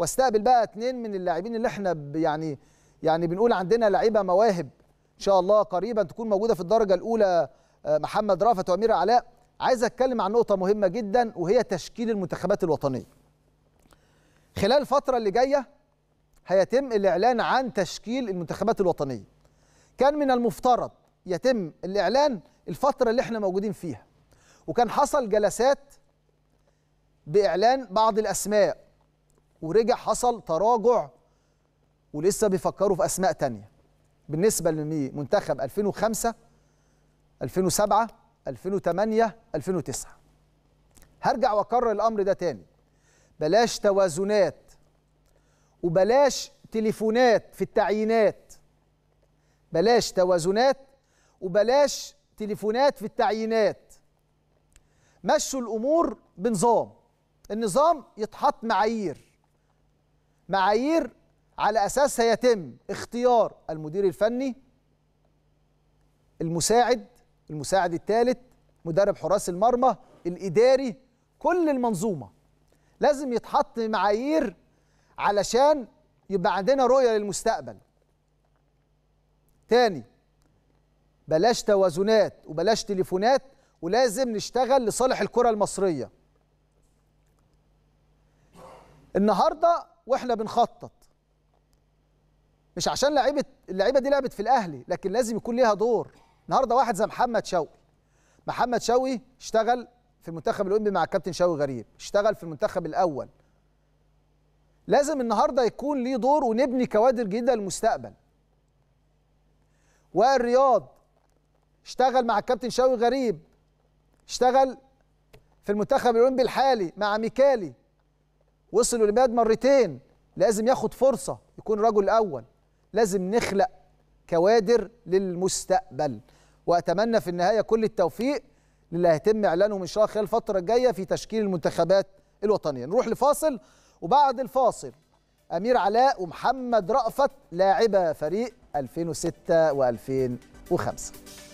واستقبل بقى اثنين من اللاعبين اللي احنا يعني يعني بنقول عندنا لعيبه مواهب ان شاء الله قريبا تكون موجوده في الدرجه الاولى آه، محمد رافت وامير علاء عايز اتكلم عن نقطه مهمه جدا وهي تشكيل المنتخبات الوطنيه خلال الفتره اللي جايه هيتم الاعلان عن تشكيل المنتخبات الوطنيه كان من المفترض يتم الاعلان الفتره اللي احنا موجودين فيها وكان حصل جلسات باعلان بعض الاسماء ورجع حصل تراجع ولسه بيفكروا في اسماء تانية بالنسبه لمنتخب 2005 2007 2008 2009 هرجع واكرر الامر ده تاني بلاش توازنات وبلاش تليفونات في التعيينات بلاش توازنات وبلاش تليفونات في التعيينات مشوا الامور بنظام النظام يتحط معايير معايير على اساسها يتم اختيار المدير الفني المساعد المساعد الثالث مدرب حراس المرمى الاداري كل المنظومه لازم يتحط معايير علشان يبقى عندنا رؤيه للمستقبل تاني بلاش توازنات وبلاش تليفونات ولازم نشتغل لصالح الكره المصريه النهارده واحنا بنخطط مش عشان لعيبه اللعيبه دي لعبت في الاهلي لكن لازم يكون ليها دور النهارده واحد زي محمد شوقي محمد شوقي اشتغل في المنتخب الاولمبي مع الكابتن شوقي غريب اشتغل في المنتخب الاول لازم النهارده يكون ليه دور ونبني كوادر جديده للمستقبل والرياض اشتغل مع الكابتن شوقي غريب اشتغل في المنتخب الاولمبي الحالي مع ميكالي وصل الاولمبياد مرتين لازم ياخد فرصه يكون رجل الاول لازم نخلق كوادر للمستقبل واتمنى في النهايه كل التوفيق للي هيتم اعلانه ان شاء الله خلال الفتره الجايه في تشكيل المنتخبات الوطنيه نروح لفاصل وبعد الفاصل امير علاء ومحمد رأفت لاعبا فريق 2006 و2005